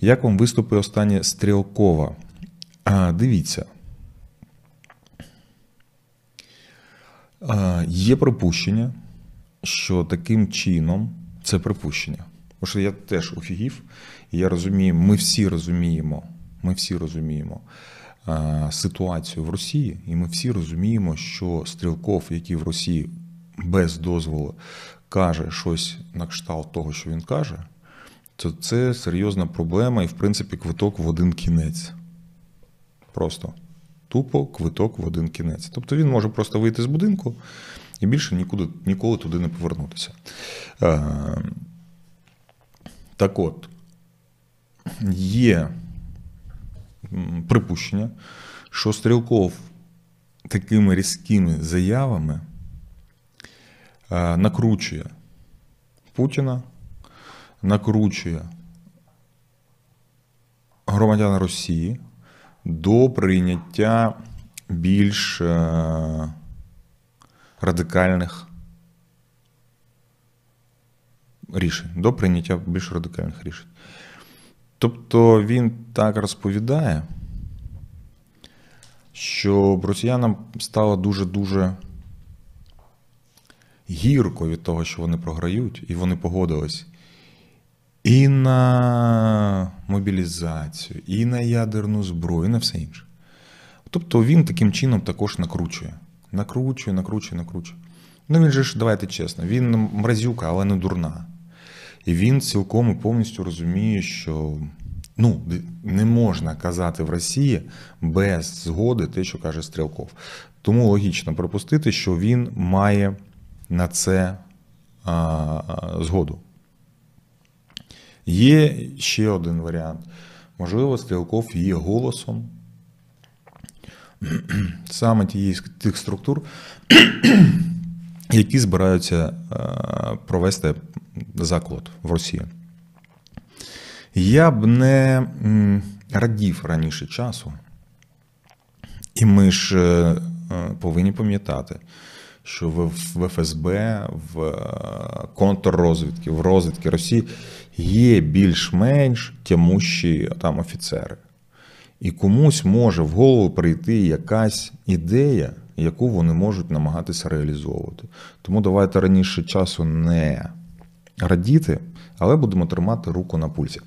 Як вам виступи останнє Стрілкова? А, Дивіться. А, Є припущення, що таким чином це припущення. Бо що я теж офігів, і я розумію, ми всі розуміємо, ми всі розуміємо а, ситуацію в Росії, і ми всі розуміємо, що стрілков, який в Росії без дозволу каже щось на кшталт того, що він каже то це серйозна проблема і, в принципі, квиток в один кінець. Просто тупо квиток в один кінець. Тобто він може просто вийти з будинку і більше нікуди, ніколи туди не повернутися. Е, так от, є припущення, що стрілков такими різкими заявами е, накручує Путіна накручує громадян Росії до прийняття більш е, радикальних рішень, до прийняття більш радикальних рішень. Тобто він так розповідає, що росіянам стало дуже-дуже гірко від того, що вони програють, і вони погодились і на мобілізацію, і на ядерну зброю, і на все інше. Тобто він таким чином також накручує. Накручує, накручує, накручує. Ну він же ж, давайте чесно, він мразюка, але не дурна. І він цілком і повністю розуміє, що ну, не можна казати в Росії без згоди те, що каже Стрілков. Тому логічно припустити, що він має на це а, а згоду. Є ще один варіант. Можливо, Стрілков є голосом саме тієї тих структур, які збираються е, провести заклад в Росії. Я б не радів раніше часу, і ми ж е, е, повинні пам'ятати, що в ФСБ, в контррозвідки, в розвідки Росії є більш-менш тямущі там офіцери. І комусь може в голову прийти якась ідея, яку вони можуть намагатися реалізовувати. Тому давайте раніше часу не радіти, але будемо тримати руку на пульсі.